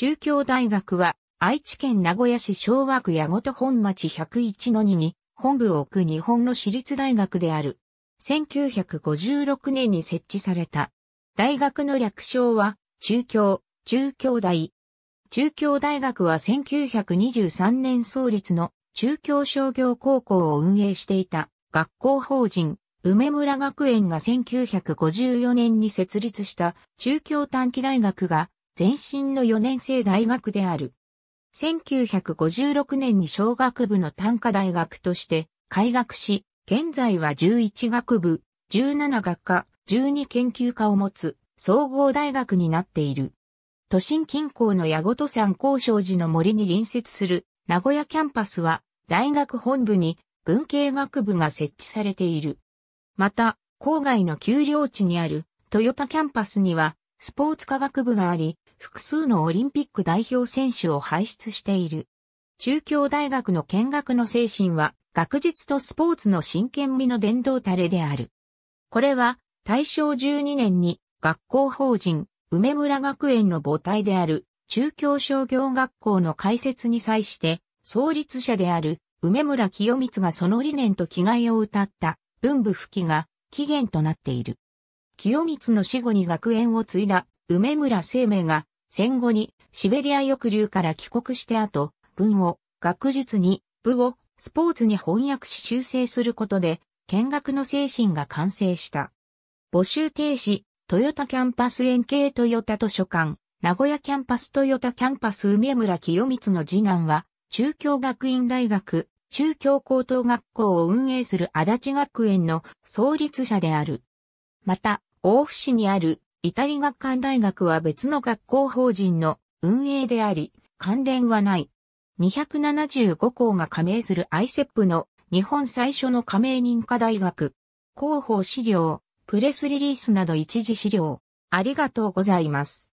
中京大学は、愛知県名古屋市昭和区矢本本町101の2に、本部を置く日本の私立大学である。1956年に設置された。大学の略称は、中京、中京大。中京大学は1923年創立の中京商業高校を運営していた学校法人梅村学園が1954年に設立した中京短期大学が前身の4年生大学である。1956年に小学部の単科大学として開学し、現在は11学部、17学科、12研究科を持つ総合大学になっている。都心近郊の矢と山高昌寺の森に隣接する名古屋キャンパスは大学本部に文系学部が設置されている。また、郊外の丘陵地にある豊田キャンパスにはスポーツ科学部があり、複数のオリンピック代表選手を輩出している。中京大学の見学の精神は、学術とスポーツの真剣味の伝道たれである。これは、大正12年に、学校法人、梅村学園の母体である、中京商業学校の開設に際して、創立者である、梅村清光がその理念と気概を歌った、文部吹きが、起源となっている。清光の死後に学園を継いだ、梅村生命が、戦後にシベリア抑留から帰国して後、文を学術に、部をスポーツに翻訳し修正することで、見学の精神が完成した。募集停止、豊田キャンパス円形豊田図書館、名古屋キャンパス豊田キャンパス梅村清光の次男は、中京学院大学、中京高等学校を運営する足立学園の創立者である。また、大府市にあるイタリ学館大学は別の学校法人の運営であり、関連はない。275校が加盟する ICEP の日本最初の加盟認可大学。広報資料、プレスリリースなど一時資料。ありがとうございます。